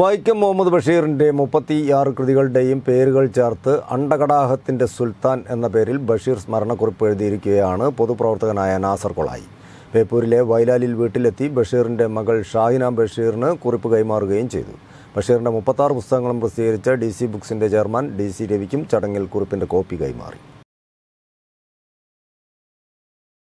വൈക്കം മുഹമ്മദ് ബഷീറിൻ്റെ മുപ്പത്തിയാറ് കൃതികളുടെയും പേരുകൾ ചേർത്ത് അണ്ടകടാഹത്തിൻ്റെ സുൽത്താൻ എന്ന പേരിൽ ബഷീർ സ്മരണക്കുറിപ്പ് എഴുതിയിരിക്കുകയാണ് പൊതുപ്രവർത്തകനായ നാസർ കൊളായി ബേപ്പൂരിലെ വൈലാലിൽ വീട്ടിലെത്തി ബഷീറിൻ്റെ മകൾ ഷാഹിന ബഷീറിന് കുറിപ്പ് കൈമാറുകയും ചെയ്തു ബഷീറിൻ്റെ മുപ്പത്താറ് പുസ്തകങ്ങളും പ്രസിദ്ധീകരിച്ച ഡി സി ബുക്സിൻ്റെ ചെയർമാൻ ഡി സി രവിക്കും ചടങ്ങിൽ കുറിപ്പിൻ്റെ കോപ്പി കൈമാറി